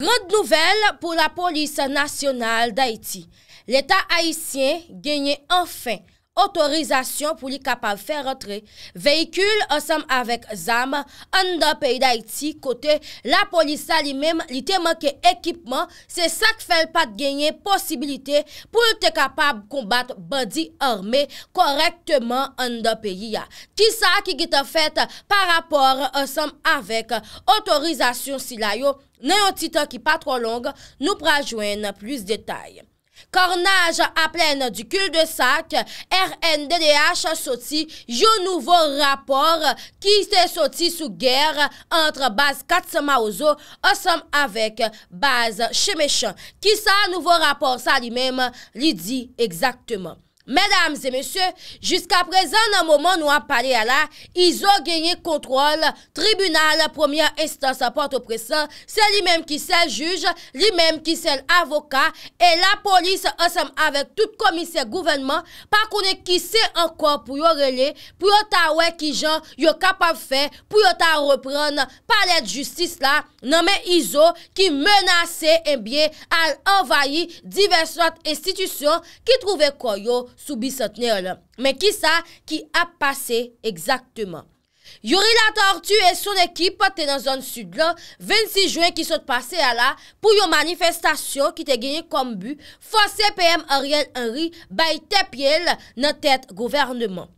Grande nouvelle pour la police nationale d'Haïti. L'état haïtien gagne enfin. Otorizasyon pou li kapav fè rentre veykul osam avèk zam an da peyi da iti kote la polisa li mèm li te manke ekipman se sak fèl pat genye posibilite pou li te kapav kombat bandi armè korektman an da peyi ya. Ki sa ki ki te fèt par apor osam avèk otorizasyon si la yo ne yon titan ki patro long nou prajwen plus detay. Kornage a plen di kul de sak, RNDDH soti yo nouvo rapor ki se soti sou ger entre base Katsamaozo osom avek base Chemechan. Ki sa nouvo rapor sa li mem li di ekzakteman. Mèdames et mèsyè, jysk aprezen nan mouman nou ap pale ala, izo genye kontrol tribunal premier instance apote presen, se li mèm ki sel juj, li mèm ki sel avoka, e la polis asem avek tout komisè gouvernement, pa konen ki se ankon pou yo rele, pou yo ta wè ki jan yo kapab fe, pou yo ta repren palet justice la, nan men izo ki menase enbyen al envayi diversot institisyon ki trouve koy yo konen. soubi sotnen la. Men ki sa ki ap pase egzakteman. Yori Latortu et son ekip te nan zon sud la, 26 juen ki sot pase la, pou yo manifestasyon ki te genye kombu, fose PM Ariel Henry bay te pyele nan tet governman.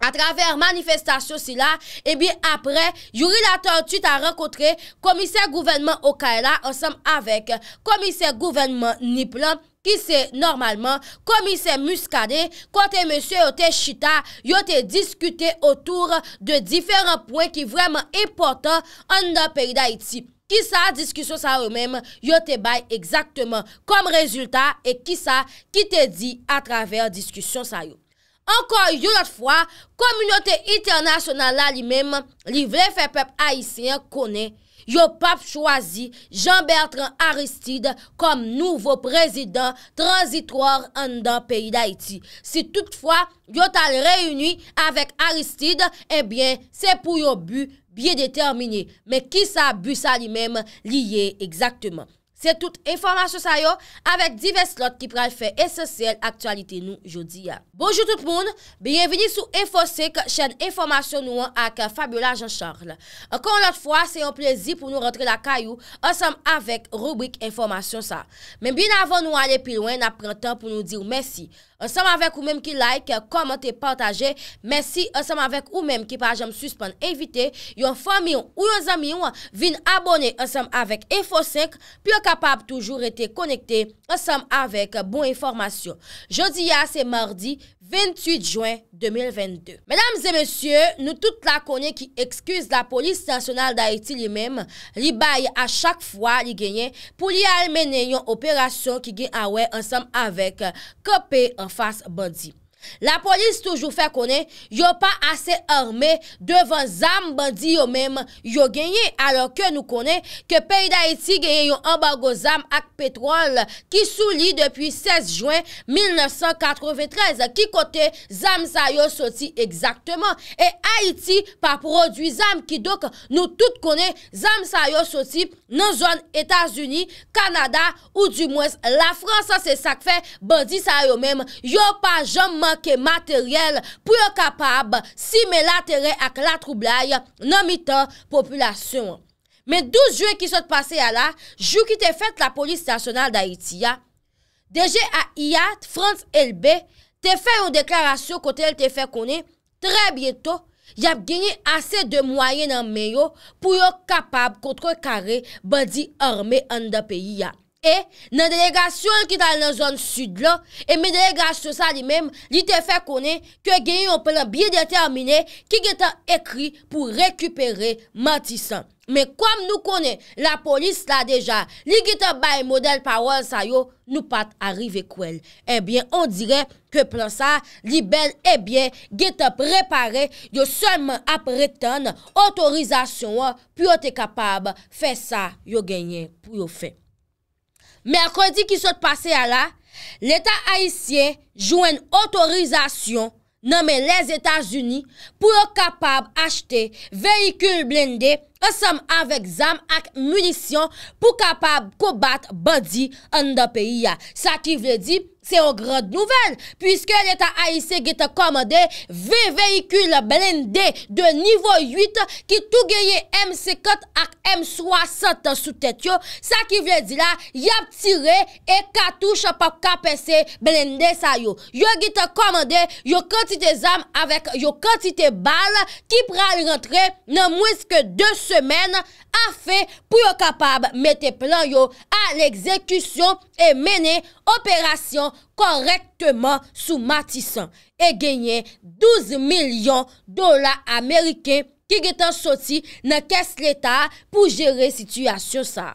A traver manifestasyon si eh la, ebi apre, Yori Latortu ta rekotre komisek govenman Okayla ansam avek komisek govenman Nip la, Ki se, normalman, komi se muskade, kote monsye yo te chita, yo te diskute otour de diferent pwen ki vreman importan an nan peri da iti. Ki sa, diskusyon sa yo menm, yo te baye ekzaktman kom rezultat, e ki sa, ki te di atraver diskusyon sa yo. Ankor yo lot fwa, komunyote internasyonal la li menm, li vle fe pep aisyen konen. yo pap chwazi Jean-Bertrand Aristide kom nouvo prezident transitoar an dan peyi d'Haïti. Si toutfwa, yo tal reyouni avèk Aristide, ebyen, se pou yo bu biye determine. Men ki sa bu sa li mèm liye ekzaktman. Se tout informasyon sa yo, avèk divers lot ki pral fè esosyèl aktualite nou jodi ya. Bojou tout moun, byenveni sou FOSC, chèn informasyon nou an ak Fabiola Jean-Charles. Ankon lot fwa, se yon plezi pou nou rentre la kayou, ansam avèk rubrik informasyon sa. Men bin avon nou ale pi loin, apren tan pou nou di ou mèsi. Ansem avèk ou mèm ki like, komante, pataje, mèsi, ansem avèk ou mèm ki pa jèm suspèn evite, yon fèm yon ou yon zèm yon vin abonè ansem avèk F5, pi ankapab toujou rete konekte ansem avèk bon informasyon. Jodi ya, ah, se mèrdi, 28 juen 2022. Mèdames et mèsyè, nou tout la konè ki ekskuse la polis nasyonal d'Haïti li mèm, li baye a chak fwa li genye pou li almenè yon operasyon ki genye avèk ansem avèk KOP1. Fast body la polis toujou fè konè yo pa asè armè devan zam bandi yo mèm yo genye alò ke nou konè ke peyi da Haiti genye yon ambago zam ak petrol ki souli depi 16 juen 1993 ki kote zam sa yo soti egzaktèman e Haiti pa prodwi zam ki dok nou tout konè zam sa yo soti nan zon Etats-Unis Kanada ou du mwes la Fransa se sak fè bandi sa yo mèm yo pa jamman ke materyel pou yo kapab sime la tere ak la troublai nan mitan populasyon. Men 12 jwe ki sot pase ya la, jou ki te fet la polis stasyonal da Itiya, deje a ia Frans Elbe te fe yon deklarasyon kote el te fe kone, tre bieto yap genye ase de mwayen nan meyo pou yo kapab kontre kare badi orme an da peyi ya. E, nan delegasyon ki tan nan zon sud la, e mi delegasyon sa li mem, li te fe konen ke genye yon plan biye determine ki ge te ekri pou rekuperi matisan. Me kom nou konen, la polis la deja, li ge te baye model parwa sa yo, nou pat arrive kwel. Ebyen, on dire ke plan sa, li bel ebyen, ge te prepare yo seman apretan, otorizasyon, pou yo te kapab fe sa yo genye pou yo fe. Merkodi ki sot pase ya la, l'Etat Haitien jwen otorizasyon nomen les Etats-Unis pou yo kapab achete vehikul blinde, asam avek zam ak munisyon pou kapab kobat bandi an da peyi ya. Sa ki vredi, pas. Se yon grand nouvel, pwiske letan AIC geta komade, ve vehikul blende de nivou 8, ki tou geye M50 ak M60 sou tet yo, sa ki vye di la, yap tire, e katouche pa kpc blende sa yo. Yo geta komade, yo kantite zam, avek yo kantite bal, ki pral rentre, nan mwiske 2 semen, a fe pou yo kapab mette plan yo, a l'ekzekusyon, e mene operasyon, korektman sou matisan e genye 12 milyon dola Amerike ki getan soti nan kes l'Etat pou jere situasyon sa.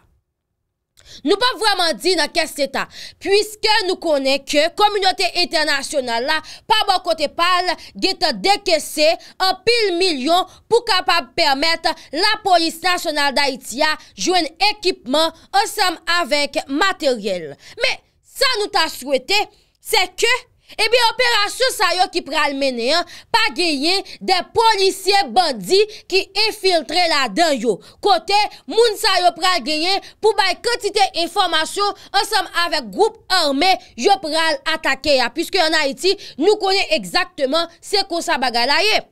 Nou pa vwaman di nan kes l'Etat, pwiske nou konen ke komunyote internasyonal la pa bo kote pal getan dekesse an pil milyon pou kapab permette la polis nasyonal da Itia jwen ekipman ansam avèk materyel. Me, Sa nou ta souwete, se ke, ebi eh operasyon sa yo ki pral meneyan pa geyen de polisye bandi ki infiltre la den yo. Kote, moun sa yo pral geyen pou bay kantite informasyon ansam avek group arme yo pral atake ya. Piske an Haiti nou konye ekzaktman se ko sa bagala ye.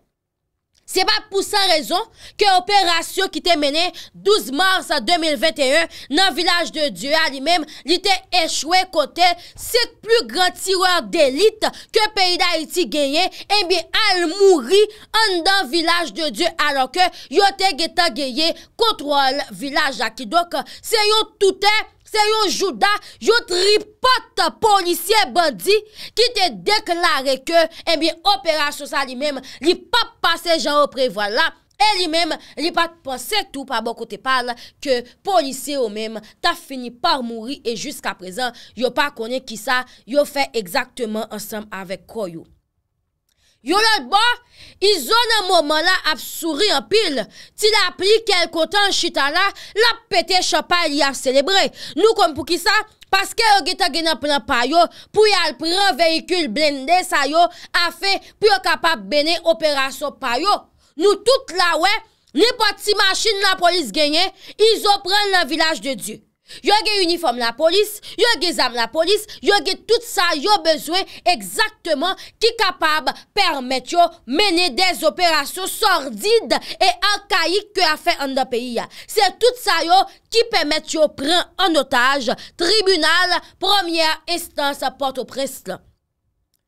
Se ba pou sa rezon ke operasyon ki te mene 12 mars 2021 nan Vilaj de Diyo alimem li te echwe kote set plus gran tireur delit ke peyi da iti genye, e eh bi al mouri an dan Vilaj de Diyo alok yo te geta genye kontrol Vilaj akidok se yon touten. Se yon jouda, yon tripote polisye bandi ki te deklare ke, e eh mi operasyon sa li mem, li pa pase jan o prevo la, e li mem, li pa pase tou pa bokote pal, ke polisye o mem ta fini par mouri, e jusqu'a prezen, yon pa konen ki sa, yon fe exactement ansam avek koyo. Yolot bon, izon an mouman la ap souri an pil, ti la pli kelkotan chita la, la pete chapa li ap celebre. Nou kom pou ki sa, paske yo geta gen ap nan payo, pou yal pran veykul blendé sayo, afe pou yo kapap bene operasyon payo. Nou tout la we, ni poti maschine la polis genye, izon pren la vilaj de diyo. Yo ge uniform la polis, yo ge zam la polis, yo ge tout sa yo bezwen exacteman ki kapab permetyo mene des operasyon sordid e ankayik ke a fe an da peyi ya. Se tout sa yo ki permetyo pren an otaj, tribunal, premier instance, porto presla.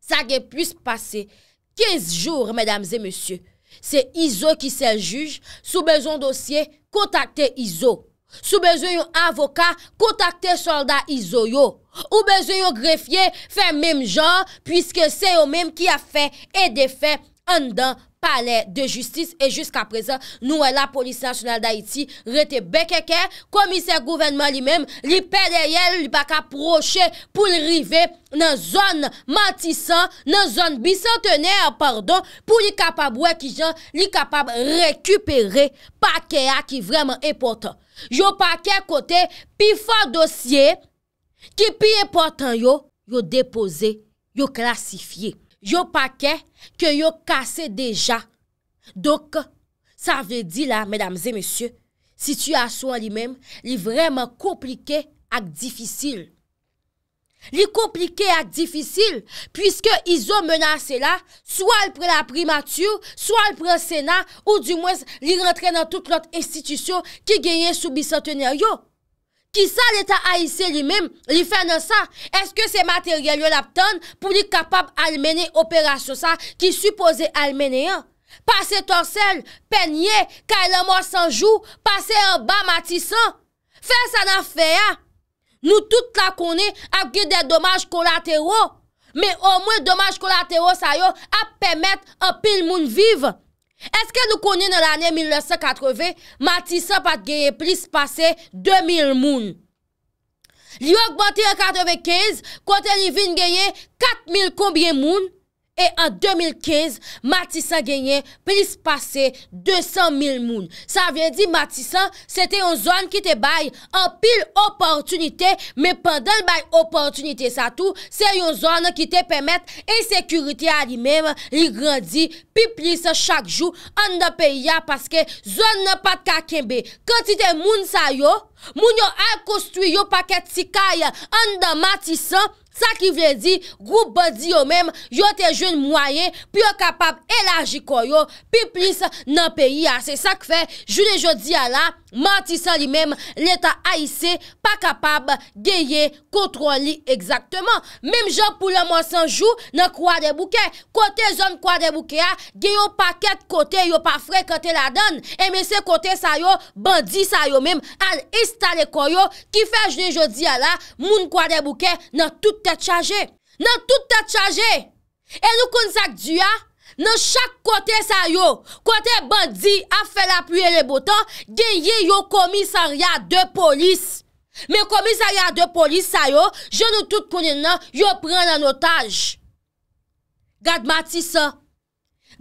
Sa ge pwis pase 15 jour, medamze, monsye. Se Iso ki se juj, sou bezon dosye, kontakte Iso. Sou bezeyo avoka kontakte soldat izoyo Ou bezeyo grefye fè mèm jan Puiske sè yo mèm ki a fè edè fè an dan fèm pale de justice, et jusqu'à présent, nou wè la police nationale d'Haïti, rete bekeke, komise gouvernement li mèm, li pè de yè, li bak approche pou l'rive, nan zon matisan, nan zon bisantene, pardon, pou li kapab wè ki jan, li kapab rekupere, pa kè a ki vreman epotan. Yo pa kè kote, pi fò dosye, ki pi epotan yo, yo depose, yo klasifiye. Yo pa ke, ke yo kase deja. Dok, sa ve di la, medamze, mesye, situasyon li mem, li vreman komplike ak difisil. Li komplike ak difisil, pwiske izo menase la, swal pre la primatur, swal pre sena, ou di mwes li rentre nan tout lot institusyon ki genye sou bisantener yo. Ki sa letan aise li mèm, li fè nan sa, eske se materyèl yo lap tèn pou li kapap al mène operasyon sa ki supose al mène yon. Pase torsel, penye, kailan mò sanjou, pase an ba matisan, fè sa nan fè ya. Nou tout la konè ap gè de dommaj kolatero, mè o mwen dommaj kolatero sa yo ap pèmèt an pil moun vive. Eske nou konye nan l ane 1980, Matisa pat geye plis pase 2000 moun. Lyo ak bote 1995, kote li vin geye 4000 konbyen moun. E an 2015, Matisa genye plis pase 200.000 moun. Sa ven di Matisa, se te yon zon ki te bay an pil oportunite, me pandan bay oportunite sa tou, se yon zon ki te pemet ensekurite a li mem, li grandi, pi plis chak jou, an da pe ya, paske zon nan pat kakenbe. Kantite moun sa yo, moun yo an kostwi yo paket sika ya an da Matisa, Sa ki vle di, goup badi yo menm, yo te joun mwaye, pi yo kapap elaji koyo, pi plis nan peyi ase. Sa ki fe, joun e joudi ya la, Mati san li mem, leta aise, pa kapab, geye, kontron li ekzaktman. Mem jan pou la monsan jou, nan kwa de bouke. Kote zon kwa de bouke a, geyo pa ket kote, yo pa fre kote la don. Eme se kote sa yo, bandi sa yo mem, al istale koyo, ki fejne jodi a la, moun kwa de bouke, nan tout tete chaje. Nan tout tete chaje! E nou kon sak di ya? Nan chak kote sa yo, kote bandi a fe la puye le botan, genye yo komisariya de polis. Men komisariya de polis sa yo, jenou tout konen nan, yo pren nan otaj. Gade matisa,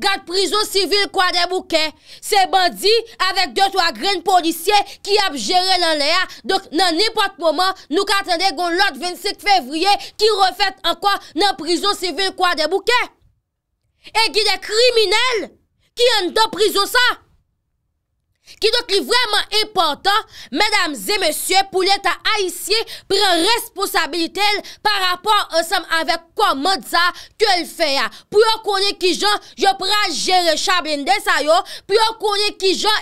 gade prizon sivil kwa de bouke, se bandi avek 2-3 gren polisye ki ap jere nan le a, dok nan nipot moman nou katende gon lot 25 fevriye ki refet anko nan prizon sivil kwa de bouke. E gide kriminel ki yon do prizo sa? Ki do ki vreman epantan, medam zemesye pou leta a isye, pren responsabilite l par rapport ansem avek kwa modza ke l feya. Pou yo kone ki jan, yo pran jere chabende sa yo. Pou yo kone ki jan,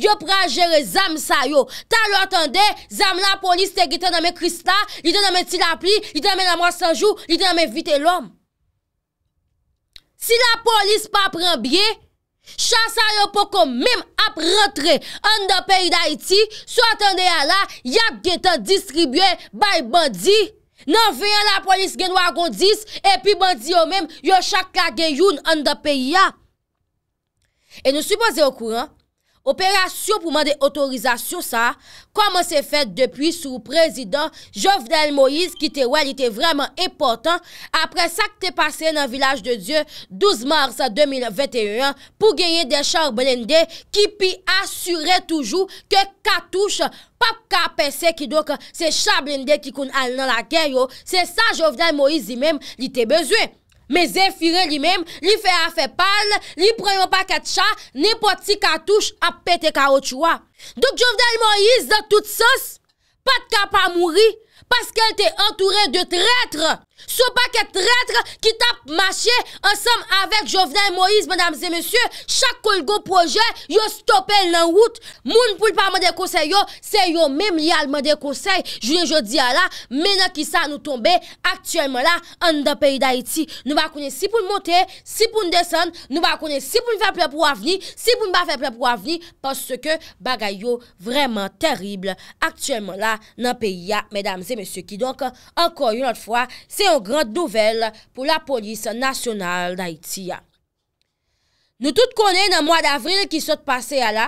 yo pran jere zam sa yo. Ta lo atende, zam la polis te gite nanme kristal, li te nanme ti la pli, li te nanme nanma sanjou, li te nanme vite l om. Si la polis pa pren biye, chansa yo pou kon mem ap rentre an da peyi da iti, sou atende ya la, yap gen tan distribuye bay bandi, nan venye la polis gen wakon dis, epi bandi yo mem yo chak la gen youn an da peyi ya. E nou sou boze yo kouran, Operasyon pou mande otorizasyon sa, koman se fet depi sou prezident Jovdel Moïse ki te wè li te vreman epotan, apre sa ki te pase nan Vilaj de Dieu 12 mars 2021 pou genye de Charblende ki pi asyre toujou ke katouche pap ka pese ki doke se Charblende ki koun al nan la gen yo, se sa Jovdel Moïse li te bezwe. Me zè fyrè li mèm, li fè a fè pal, li prè yon pakè t'cha, nè poti katouche ap pète ka o tchoua. Dok jo vdèl mo yis dan tout sas, pat ka pa mouri, paskèl t'è entourè de tretre. sou pa ket tretre ki tap mache ansam avek Jovenel Moïse, mèdames et messieurs, chak kol go proje, yo stopel nan wout moun pou l pa mèdè kosey yo se yo mèm li al mèdè kosey jule jodi ala, mènen ki sa nou tombe aktuellement la, an da peyi d'Haïti, nou va kone si pou l monte si pou l desen, nou va kone si pou l fe ple pou avni, si pou l ba fe ple pou avni parce ke bagay yo vremen terrible, aktuellement la, nan peyi ya, mèdames et messieurs ki donk, anko yon lot fwa, se yon grand nouvel pou la polis nasyonal da Itiya. Nou tout konen nan mwa d'avril ki sot pase ya la,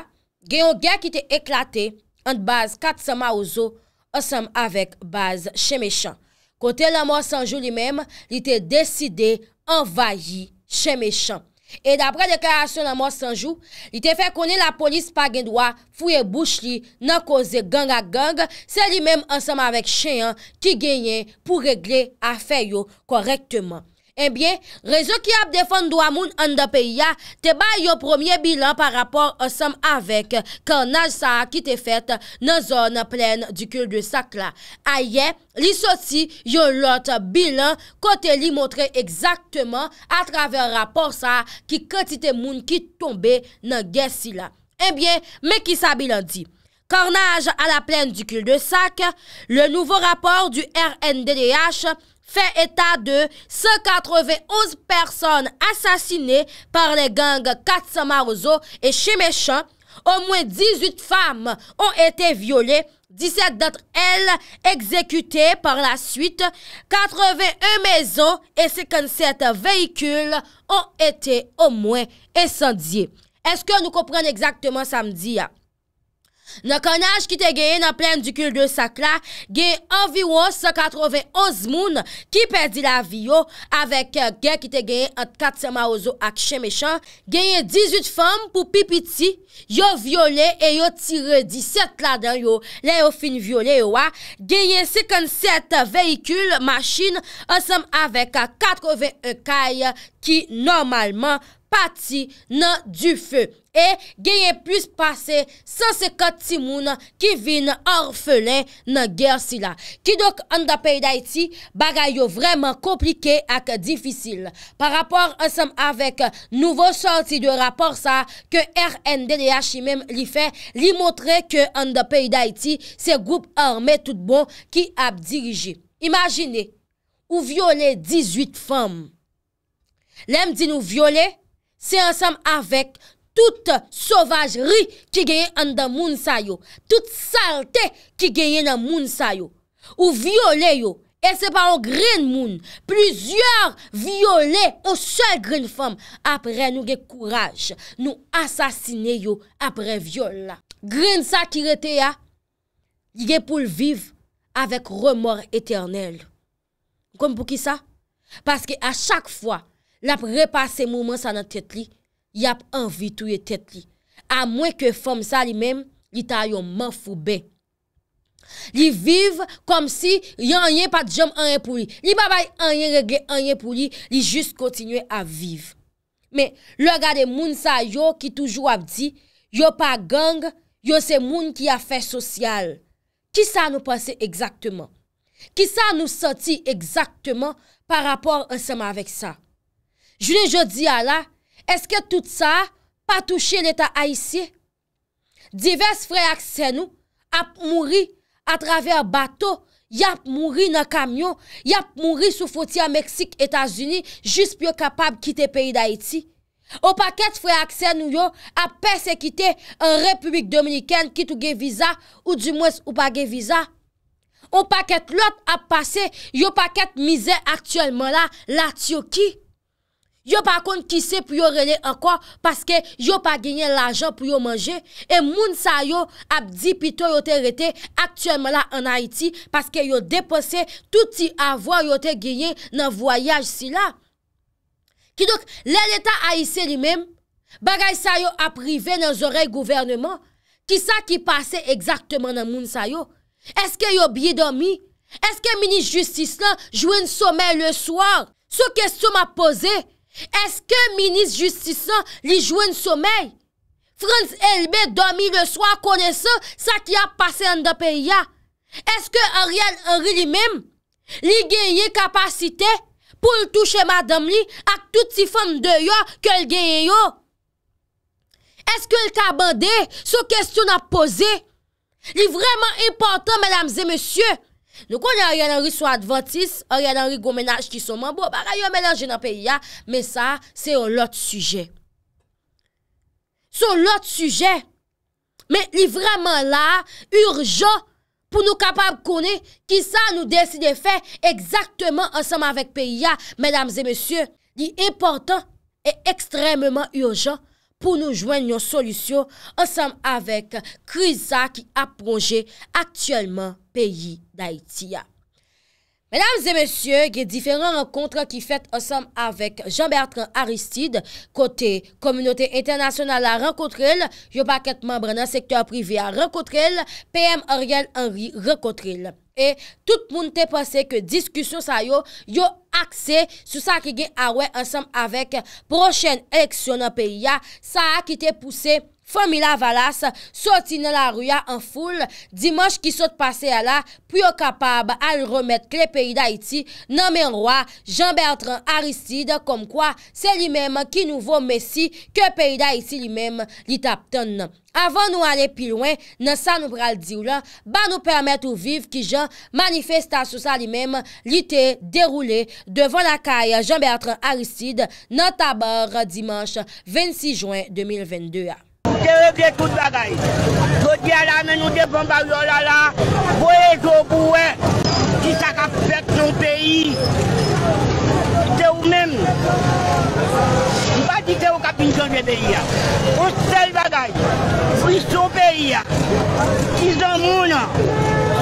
gen yon gen ki te eklate, an te baz kat sema ouzo, an sema avek baz chemeshan. Kote la mwa sanjou li mem, li te deside envaji chemeshan. E d'apre deklarasyon nan mò Sanjou, li te fè konen la polis pa gen dwa fouye bouch li nan koze ganga ganga, se li menm ansèm avèk chenyan ti genyen pou regle a fè yo korektman. Enbyen, rezo ki ap defon do amoun an da peya, te bay yo premier bilan pa rapor an sam avek kornaj sa ki te fet nan zon plen di kul de sak la. Aye, li soti yo lot bilan kote li montre ekzakteman a traver rapor sa ki kote te moun ki tombe nan gesi la. Enbyen, me ki sa bilan di? Kornaj a la plen di kul de sak, le nouvo rapor du RNDDH... fait état de 191 personnes assassinées par les gangs Marozo et méchant Au moins 18 femmes ont été violées 17 d'entre elles exécutées par la suite, 81 maisons et 57 véhicules ont été au moins incendiés. Est-ce que nous comprenons exactement samedi? Nakonaj ki te geye nan plen dikul de sak la, geye anvi wos 81 moun ki perdi la vi yo, avek euh, gey ki te geye at 4 sama ozo ak chen mechan, geye 18 fam pou pipiti, yo viole e yo tire 17 la dan yo, le yo fin viole yo wa, geye 57 vehikul, masin, asem avek 81 kay ki normalman kwenye. pati nan du fe, e genye plus pase san se kat timoun ki vin orfele nan ger si la. Ki dok an da peyi da iti, bagay yo vreman komplike ak difisil. Par rapor an sem avek nouvo sorti de rapor sa ke RNDDH imem li fe, li motre ke an da peyi da iti, se goup orme tout bon ki ap dirije. Imagine, ou viole 18 fem. Lem di nou viole Se ansem avek tout sauvajri ki genye an da moun sa yo. Tout salte ki genye nan moun sa yo. Ou viole yo. E se pa an grin moun. Plizyeur viole ou sel grin fom. Apre nou gen kouraj. Nou asasine yo apre viol la. Grin sa ki rete ya. Gen pou lviv avek remor eternel. Kom pou ki sa? Paske a chak fwa. Lap repase mouman sa nan tet li, yap anvi touye tet li. A mwen ke fom sa li menm, li ta yon man foube. Li vive kom si yon yon pat jom an yon pou li. Li babay an yon regye an yon pou li, li jist kontinye a vive. Me, logade moun sa yo ki toujou ap di, yo pa gang, yo se moun ki afej sosyal. Ki sa nou pase ekzaktman? Ki sa nou soti ekzaktman par rapor ansem avek sa? Jouni jodi ya la, eske tout sa pa touche l'Etat a isi? Divers frey akse nou ap mouri a traver bato, yap mouri nan kamyon, yap mouri sou foti a Meksik, Etasuni, jist pyo kapab kite peyi da iti. O paket frey akse nou yo ap persekite an Republik Dominiken kit ou ge viza ou di mwes ou pa ge viza. O paket lot ap pase, yo paket mize aktuelman la, la tiyo ki? Yo pa kont ki se pou yo rele anko paske yo pa genye l'ajan pou yo manje e moun sa yo ap di pito yo te rete aktyenman la an Haiti paske yo depose touti avwa yo te genye nan voyaj si la. Ki dok, lè l'Etat aise li mèm bagay sa yo ap rive nan zorey gouvernement ki sa ki pase ekzaktman nan moun sa yo eske yo biye domi eske mini justice la jouen somè le swar sou kèstou ma posey Eske minis justisan li jwen soumey? Frans Elbe domi le swa kone sa sa ki ap pase an da peya? Eske Ariel Henry li mem? Li genye kapasite pou l touche madam li ak tout si fan deyo ke l genye yo? Eske l kabande sou kestyon ap pose? Li vreman impotant, menamze, monsye? Nou konè a yon anri sou adventis, a yon anri gomenaj ki souman, bo, ba, a yon menaj nan P.I.A. Men sa, se yon lot suje. Se yon lot suje, men li vreman la, urjan, pou nou kapab konè ki sa nou desi de fe, egzaktman ansaman vek P.I.A., menams e mesye, li important, e ekstremman urjan, pou nou jwen nou solusyon ansam avèk krizak ap rongè aktyèlman peyi Daitya. Mèdames et mèsyè, gen diferent renkontre ki fèt ansem avèk Jean-Bertrand Aristide, kote Komunote Internasyonale a renkotril, yo baket membren an sektor privi a renkotril, PM Ariel Henry renkotril. Et tout moun te pase ke diskusyon sa yo, yo akse sou sa ki gen avèk ansem avèk prochen eleksyon an peyi ya, sa a ki te pousey. Fonmi la valas, soti nan la ruya an foul, dimanche ki sot pase ala, pou yo kapab al remet kle peyi da iti nan men roi Jean-Bertrand Aristide, kom kwa se li men ki nouvo mesi ke peyi da iti li men li tapton. Avan nou ale pi loin, nan sa nou pral diw la, ba nou permet ou viv ki Jean manifestasyon sa li men li te deroule devon la kaye Jean-Bertrand Aristide nan tabor dimanche 26 juen 2022. Se ou de tout bagay. Jotia la men ou de bomba yon la la. Boye zoku we. Ti sa kape pek son peyi. Te ou mem. Mpa ti te ou ka pinjon ve peyi ya. Osel bagay. Fwish son peyi ya. Ti zon moun an.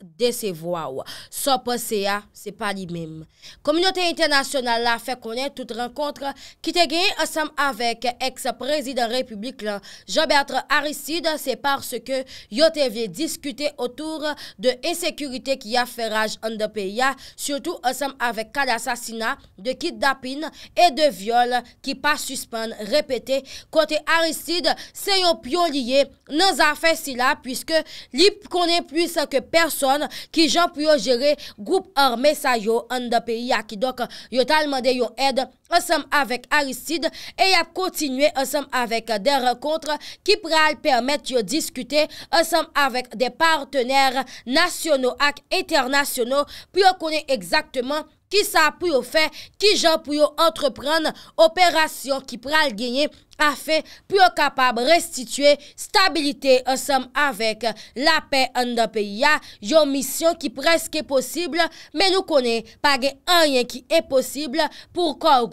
décevoir. son penser à, c'est pas lui-même. Communauté internationale a fait connaître toute rencontre qui te ensemble avec ex-président République Jean-Bertrand Aristide, c'est parce que yo te discuter autour de l'insécurité qui a fait rage en de pays, surtout ensemble avec cas d'assassinat, de kidnapping et de viol qui pas suspendre répété côté Aristide, c'est un lié dans affaires si là puisque lui connaît plus que personne ki jan pou yo jere goup orme sa yo an da peyi akidok yo talman de yo ed ansem avèk Aristide e yap kontinue ansem avèk de rekontre ki pral permèt yo diskute ansem avèk de partener nasyonou ak internasyonou pou yo konè ekzaktman Ki sa pou yo fe, ki jan pou yo entrepren operasyon ki pral genye, afe pou yo kapab restitue stabilite yon sem avek la pe yon da pe. Ya yon misyon ki preske posible, men nou konen pa gen yon yon ki e posible pou konen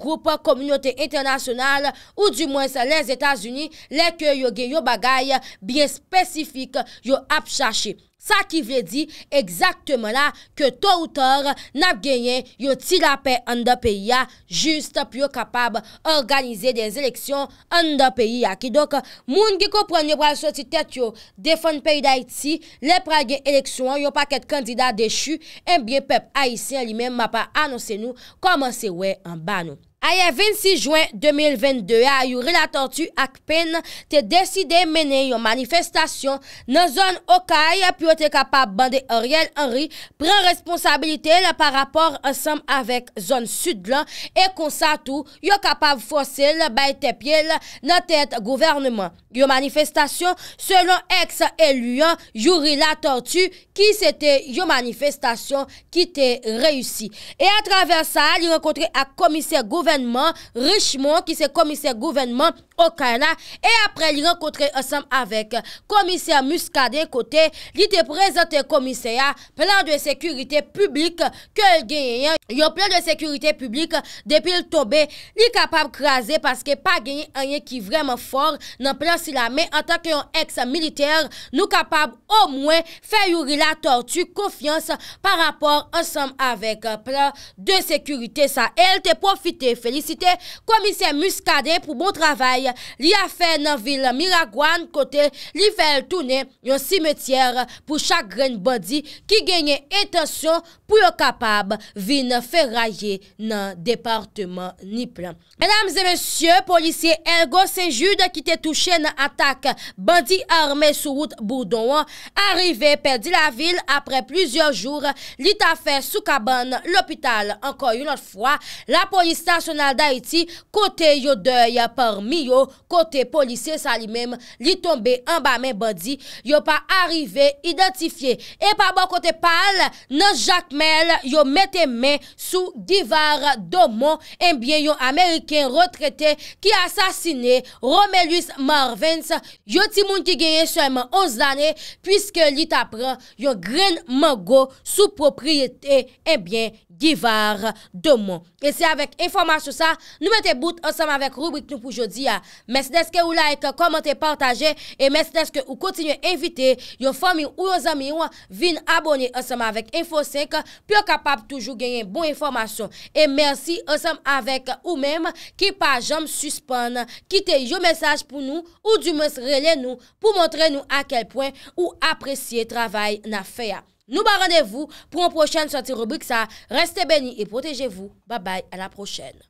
koumounyote internasyonal ou du mwens les Etats-Unis leke yo gen yon bagay bien spesifik yo ap chache. Sa ki vle di, ekzaktman la, ke to ou tor, nap genyen, yo ti la pe an da peyi ya, juste pi yo kapab organize de zileksyon an da peyi ya. Ki dok, moun ki ko pranye bral soti tet yo, defan peyi da iti, le pra gen eleksyon yo pa ket kandida dechu, eh en biye pep a isen li men, ma pa anonsen nou, koman se we an ban nou. Aye 26 juen 2022, a Yurila Tortu akpen te deside mene yon manifestasyon nan zon Okai pou yo te kapab bande Oriel Henry pren responsabilite la par rapor ansam avek zon Sudlan e konsatu yo kapab fosil bay te pyele nan tet governman. Yon manifestasyon selon ex-eluyen Yurila Tortu ki se te yon manifestasyon ki te reyusi. Richemont ki se komise Gouvernement Okara E apre li renkotre ansam avek Komise Muska de kote Li te prezante komise ya Plan de sekurite publik Ke el genyen Yo plan de sekurite publik Depil tobe li kapab krasen Paske pa genyen anye ki vreman for Nan plan si la men En tanke yon ex militer Nou kapab o mwen fe yuri la tortue Konfians par apor ansam avek euh, Plan de sekurite sa El te profite felicite komisyen muskade pou bon travay li afe nan vil Miragwan kote li fel toune yon simetiyer pou chakren bandi ki genye etasyon pou yo kapab vin feraye nan departement Niple. Mesdames et messieurs, policier Ergo se jude ki te touche nan atak bandi arme sou wout Boudouan arive perdi la vil apre plusieurs jours, li tafe sou kaban l'hopital. Anko yonot fwa, la polistasy Sonal Daïti, kote yo dèy parmi yo, kote polisè sa li mèm, li tombe an ba mè badi, yo pa arrive identifiye. E pa ba bon kote pal, nan Jacques Mel, yo mette mè sou divar do mò, enbyen eh yo Ameriken retrete ki asasine Romelius Marvens, yo ti moun ki genye seman 11 danè, pwiske li tapran yo gren mango sou propriyete enbyen. Eh Givar domon. E se avek informasyon sa, nou mette bout ansam avek rubrik nou pou jodi ya. Mesneske ou like, komente, partaje e mesneske ou kontinye evite yo fami ou yo zami ou vin abone ansam avek Info 5 pou yo kapap toujou genyen bon informasyon. E mersi ansam avek ou mem ki pa jom suspon kite yo mesaj pou nou ou di mons rele nou pou montre nou akel poin ou apresye travay na fe ya. Nous rendez-vous pour une prochaine sortie rubrique ça. Restez bénis et protégez-vous. Bye bye, à la prochaine.